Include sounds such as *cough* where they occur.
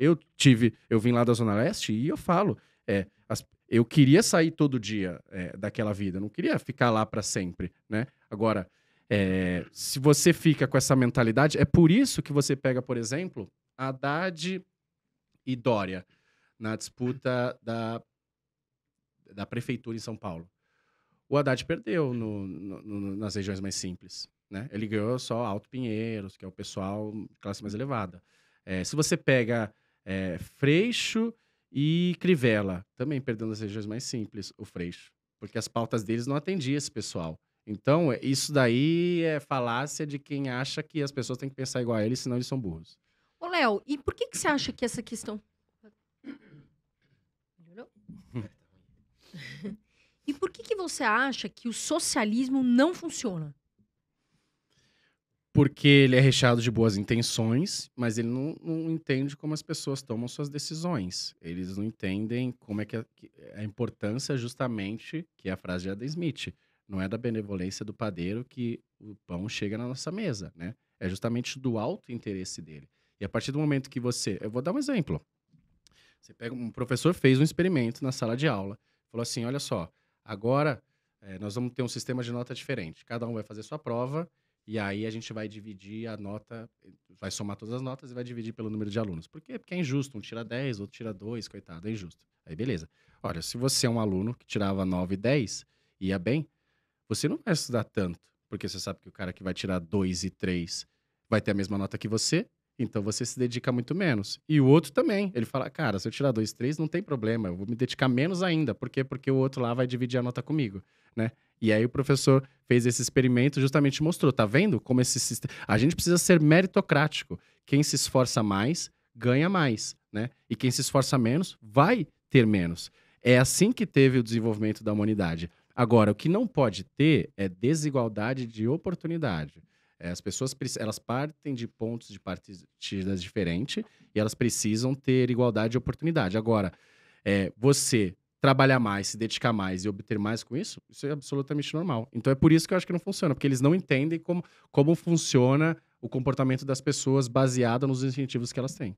Eu tive, eu vim lá da Zona Leste e eu falo, é, as, eu queria sair todo dia é, daquela vida, não queria ficar lá para sempre, né? Agora, é, se você fica com essa mentalidade, é por isso que você pega, por exemplo, Haddad e Dória na disputa da, da prefeitura em São Paulo. O Haddad perdeu no, no, no, nas regiões mais simples. Né? Ele ganhou só Alto Pinheiros, que é o pessoal de classe mais elevada. É, se você pega é, Freixo e Crivella, também perdendo as regiões mais simples, o Freixo, porque as pautas deles não atendiam esse pessoal. Então, isso daí é falácia de quem acha que as pessoas têm que pensar igual a eles, senão eles são burros. Ô, Léo, e por que, que você acha que essa questão. *laughs* e por que, que você acha que o socialismo não funciona? porque ele é recheado de boas intenções, mas ele não, não, entende como as pessoas tomam suas decisões. Eles não entendem como é que a, a importância justamente, que é a frase de Adam Smith, não é da benevolência do padeiro que o pão chega na nossa mesa, né? É justamente do alto interesse dele. E a partir do momento que você, eu vou dar um exemplo. Você pega um professor fez um experimento na sala de aula, falou assim, olha só, agora é, nós vamos ter um sistema de nota diferente. Cada um vai fazer sua prova e aí a gente vai dividir a nota, vai somar todas as notas e vai dividir pelo número de alunos. Por quê? Porque é injusto. Um tira 10, outro tira 2, coitado, é injusto. Aí beleza. Olha, se você é um aluno que tirava 9 e 10 ia bem, você não vai estudar tanto, porque você sabe que o cara que vai tirar 2 e 3 vai ter a mesma nota que você, então você se dedica muito menos. E o outro também. Ele fala, cara, se eu tirar 2, 3, não tem problema, eu vou me dedicar menos ainda. Por quê? Porque o outro lá vai dividir a nota comigo, né? E aí o professor fez esse experimento justamente mostrou, tá vendo como esse sistema... A gente precisa ser meritocrático. Quem se esforça mais, ganha mais, né? E quem se esforça menos, vai ter menos. É assim que teve o desenvolvimento da humanidade. Agora, o que não pode ter é desigualdade de oportunidade. É, as pessoas elas partem de pontos de partidas diferentes e elas precisam ter igualdade de oportunidade. Agora, é, você trabalhar mais, se dedicar mais e obter mais com isso, isso é absolutamente normal. Então é por isso que eu acho que não funciona, porque eles não entendem como, como funciona o comportamento das pessoas baseado nos incentivos que elas têm.